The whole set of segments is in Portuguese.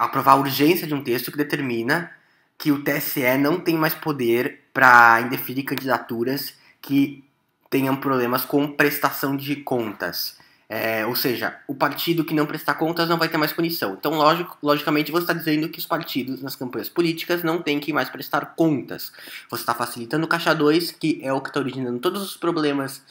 aprovar a urgência de um texto que determina que o TSE não tem mais poder para indeferir candidaturas que tenham problemas com prestação de contas. É, ou seja, o partido que não prestar contas não vai ter mais punição. Então, logicamente, você está dizendo que os partidos nas campanhas políticas não têm que mais prestar contas. Você está facilitando o Caixa 2, que é o que está originando todos os problemas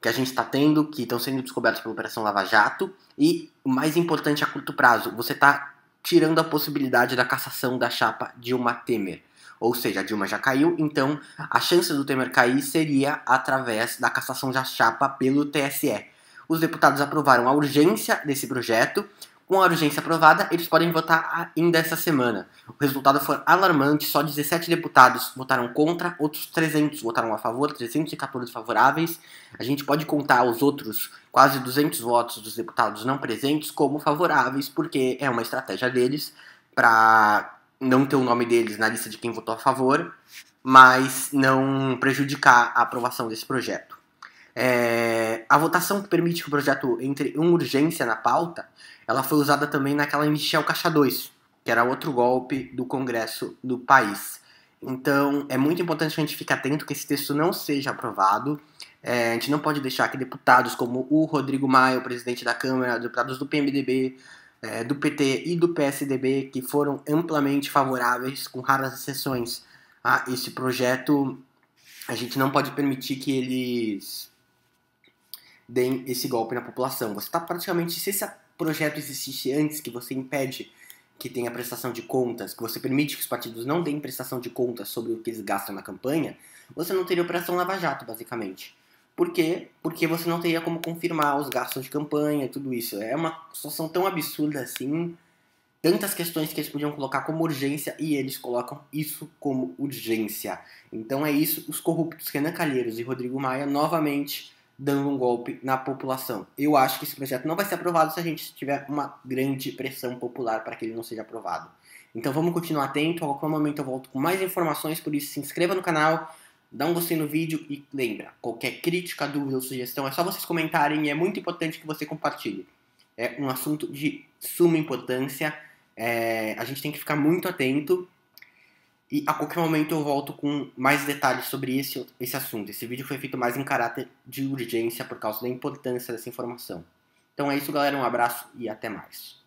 que a gente está tendo, que estão sendo descobertos pela Operação Lava Jato. E, o mais importante a curto prazo, você está tirando a possibilidade da cassação da chapa Dilma Temer. Ou seja, a Dilma já caiu, então a chance do Temer cair seria através da cassação da chapa pelo TSE. Os deputados aprovaram a urgência desse projeto, com a urgência aprovada, eles podem votar ainda essa semana. O resultado foi alarmante, só 17 deputados votaram contra, outros 300 votaram a favor, 314 favoráveis. A gente pode contar os outros quase 200 votos dos deputados não presentes como favoráveis, porque é uma estratégia deles para não ter o nome deles na lista de quem votou a favor, mas não prejudicar a aprovação desse projeto. É, a votação que permite que o projeto entre em urgência na pauta, ela foi usada também naquela Michel Caixa 2, que era outro golpe do Congresso do país. Então, é muito importante que a gente fique atento que esse texto não seja aprovado. É, a gente não pode deixar que deputados como o Rodrigo Maia, o presidente da Câmara, deputados do PMDB, é, do PT e do PSDB, que foram amplamente favoráveis, com raras exceções, a esse projeto, a gente não pode permitir que eles deem esse golpe na população. Você está praticamente, se esse projeto existisse antes, que você impede que tenha prestação de contas, que você permite que os partidos não deem prestação de contas sobre o que eles gastam na campanha, você não teria Operação Lava Jato, basicamente. Por quê? Porque você não teria como confirmar os gastos de campanha, tudo isso. É uma situação tão absurda assim, tantas questões que eles podiam colocar como urgência e eles colocam isso como urgência. Então é isso, os corruptos Renan Calheiros e Rodrigo Maia novamente dando um golpe na população. Eu acho que esse projeto não vai ser aprovado se a gente tiver uma grande pressão popular para que ele não seja aprovado. Então vamos continuar atento, a qualquer momento eu volto com mais informações, por isso se inscreva no canal, dá um gostei no vídeo e lembra, qualquer crítica, dúvida ou sugestão é só vocês comentarem e é muito importante que você compartilhe. É um assunto de suma importância, é, a gente tem que ficar muito atento e a qualquer momento eu volto com mais detalhes sobre esse, esse assunto. Esse vídeo foi feito mais em caráter de urgência por causa da importância dessa informação. Então é isso, galera. Um abraço e até mais.